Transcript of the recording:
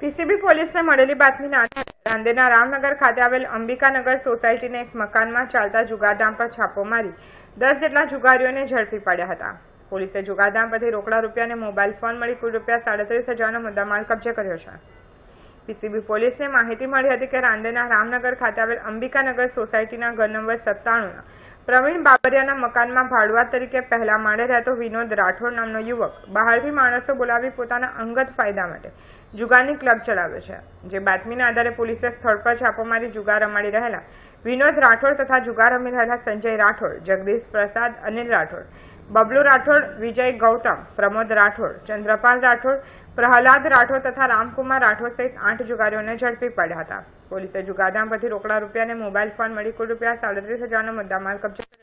PCB પોલીસને મળેલી બાતમીના આધારે રાંદેરના રામનગર ખાતે આવેલ અંબિકાનગર સોસાયટીના એક મકાનમાં ચાલતા જુગારધામ પર છાપો મારી દસ જેટલા જુગારીઓને ઝડપી પાડ્યા હતા પોલીસે જુગારધામ પરથી રોકડા રૂપિયા અને મોબાઈલ ફોન મળી કુલ રૂપિયા સાડત્રીસ હજારનો મુદ્દામાલ કબજે કર્યો છે પીસીબી પોલીસને માહિતી મળી હતી કે રાંદેના રામનગર ખાતે આવેલ અંબિકાનગર સોસાયટીના ઘર નંબર સત્તાણુંના પ્રવીણ બાબરિયાના મકાનમાં ભાડવા તરીકે પહેલા માળે રહેતો વિનોદ રાઠોડ નામનો યુવક બહારથી માણસો બોલાવી પોતાના અંગત ફાયદા માટે જુગારની ક્લબ ચલાવે છે જે બાતમીના આધારે પોલીસે સ્થળ પર છાપો મારી જુગાર રમાડી રહેલા વિનોદ રાઠોડ તથા જુગાર રમી રહેલા સંજય રાઠોડ જગદીશ પ્રસાદ અનિલ રાઠોડ બબલુ રાઠોડ વિજય ગૌતમ પ્રમોદ રાઠોડ ચંદ્રપાલ રાઠોડ પ્રહલાદ રાઠોડ તથા રામકુમાર રાઠોડ સહિત આઠ જુગારીઓને ઝડપી પડ્યા હતા પોલીસે જુગારધામ પરથી રોકડા રૂપિયા અને મોબાઈલ ફોન મળી કુલ રૂપિયા સાડત્રીસ હજારનો મુદ્દામાલ કબજે